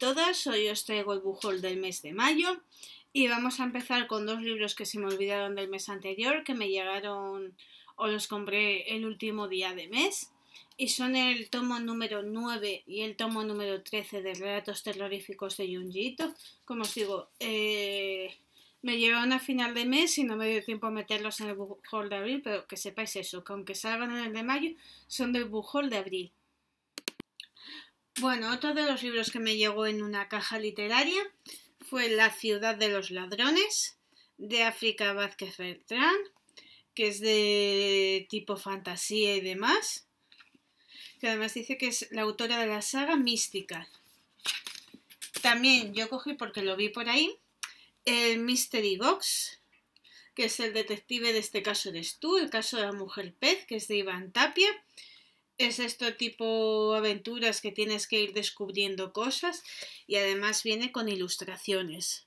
todas, hoy os traigo el bujol del mes de mayo y vamos a empezar con dos libros que se me olvidaron del mes anterior, que me llegaron o los compré el último día de mes y son el tomo número 9 y el tomo número 13 de Relatos Terroríficos de Junjito. Como os digo, eh, me llevaron a final de mes y no me dio tiempo a meterlos en el bujol de abril, pero que sepáis eso, que aunque salgan en el de mayo, son del bujol de abril. Bueno, otro de los libros que me llegó en una caja literaria fue La ciudad de los ladrones de África Vázquez Bertrán, que es de tipo fantasía y demás, que además dice que es la autora de la saga Mística. También yo cogí, porque lo vi por ahí, el Mystery Box, que es el detective de este caso eres tú, el caso de la mujer pez, que es de Iván Tapia, es este tipo de aventuras que tienes que ir descubriendo cosas y además viene con ilustraciones.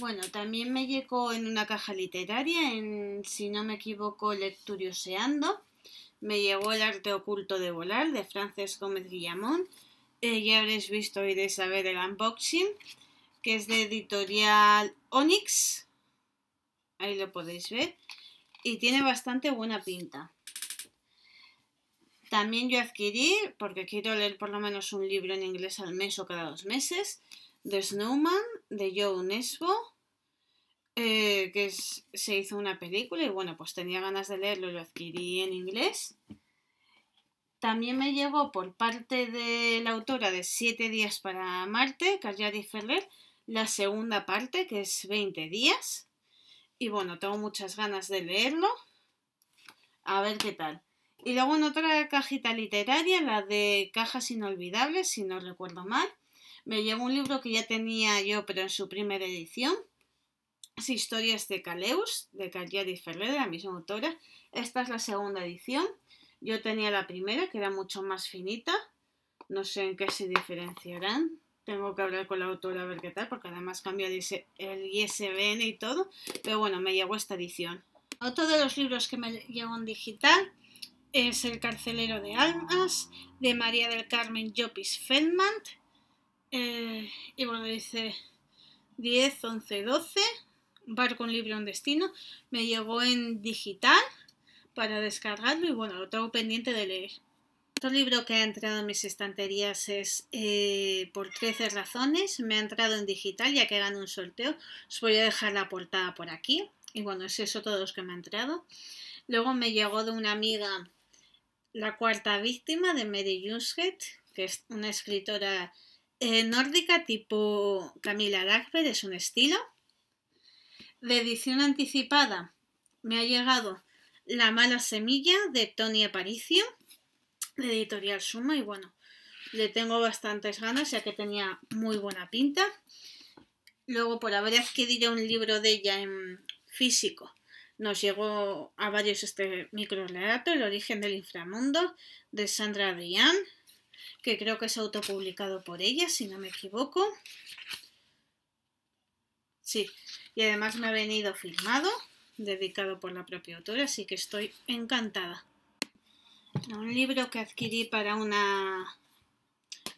Bueno, también me llegó en una caja literaria, en, si no me equivoco, Lecturioseando. Me llegó El arte oculto de volar, de Frances Gómez Guillamón. Eh, ya habréis visto, iréis a ver el unboxing, que es de editorial Onyx. Ahí lo podéis ver. Y tiene bastante buena pinta. También yo adquirí, porque quiero leer por lo menos un libro en inglés al mes o cada dos meses, The Snowman de Joe Nesbo, eh, que se hizo una película y bueno, pues tenía ganas de leerlo y lo adquirí en inglés. También me llegó por parte de la autora de Siete días para Marte, Carjari Ferrer, la segunda parte, que es 20 días. Y bueno, tengo muchas ganas de leerlo. A ver qué tal. Y luego en otra cajita literaria, la de Cajas Inolvidables, si no recuerdo mal, me llevo un libro que ya tenía yo, pero en su primera edición, las Historias de Caleus, de Cagliari Ferrer, de la misma autora. Esta es la segunda edición. Yo tenía la primera, que era mucho más finita. No sé en qué se diferenciarán. Tengo que hablar con la autora a ver qué tal, porque además cambia el ISBN y todo. Pero bueno, me llegó esta edición. Otro de los libros que me llegó en digital es El carcelero de almas, de María del Carmen Llopis Feldman. Eh, y bueno, dice 10, 11, 12, Barco, un libro, un destino. Me llegó en digital para descargarlo y bueno, lo tengo pendiente de leer. Otro libro que ha entrado en mis estanterías es eh, Por 13 razones. Me ha entrado en digital ya que gano un sorteo. Os voy a dejar la portada por aquí. Y bueno, es eso todo lo que me ha entrado. Luego me llegó de una amiga la cuarta víctima de Mary Jungstedt, que es una escritora eh, nórdica tipo Camila Lackberg, es un estilo. De edición anticipada me ha llegado La mala semilla de Tony Aparicio, de editorial Suma, y bueno, le tengo bastantes ganas ya que tenía muy buena pinta. Luego por haber adquirido un libro de ella en físico nos llegó a varios este micro-relato, El origen del inframundo, de Sandra Adrián, que creo que es autopublicado por ella, si no me equivoco. Sí, y además me ha venido firmado, dedicado por la propia autora, así que estoy encantada. Un libro que adquirí para una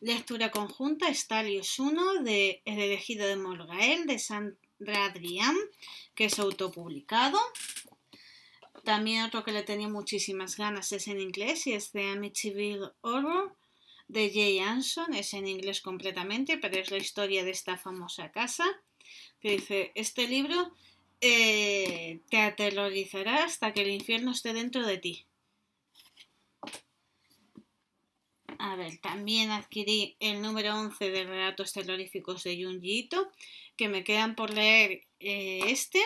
lectura conjunta es Talios 1 de El elegido de Morgael de San Radrian, que es autopublicado. También otro que le tenía muchísimas ganas es en inglés y es de Amityville Horror de Jay Anson. Es en inglés completamente, pero es la historia de esta famosa casa. Que dice, este libro eh, te aterrorizará hasta que el infierno esté dentro de ti. A ver, también adquirí el número 11 de Relatos Terroríficos de Junji que me quedan por leer eh, este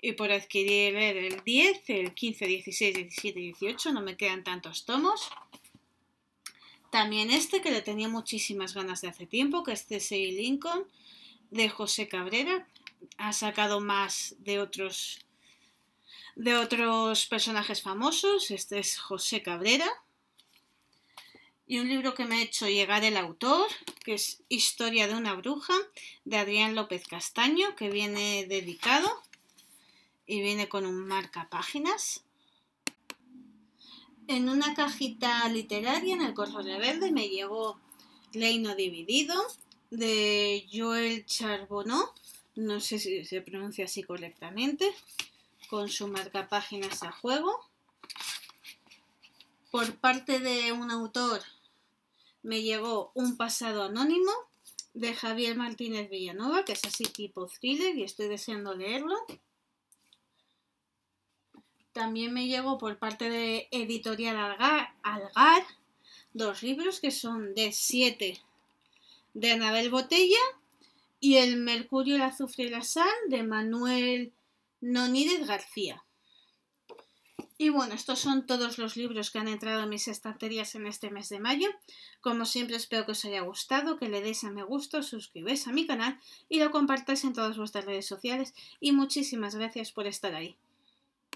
y por adquirir el 10, el 15, 16, 17 y 18, no me quedan tantos tomos. También este que le tenía muchísimas ganas de hace tiempo, que es C.C. Lincoln, de José Cabrera. Ha sacado más de otros, de otros personajes famosos. Este es José Cabrera y un libro que me ha hecho llegar el autor, que es Historia de una bruja, de Adrián López Castaño, que viene dedicado y viene con un marca páginas. En una cajita literaria en el Correo Verde me llegó no Dividido de Joel Charbonneau, no sé si se pronuncia así correctamente, con su marca páginas a juego, por parte de un autor me llegó Un pasado anónimo de Javier Martínez Villanova, que es así tipo thriller y estoy deseando leerlo. También me llegó por parte de Editorial Algar, dos libros que son de 7 de Anabel Botella y El Mercurio, el Azufre y la Sal de Manuel Nonídez García. Y bueno, estos son todos los libros que han entrado en mis estanterías en este mes de mayo. Como siempre espero que os haya gustado, que le deis a me gusta, suscribáis a mi canal y lo compartáis en todas vuestras redes sociales. Y muchísimas gracias por estar ahí.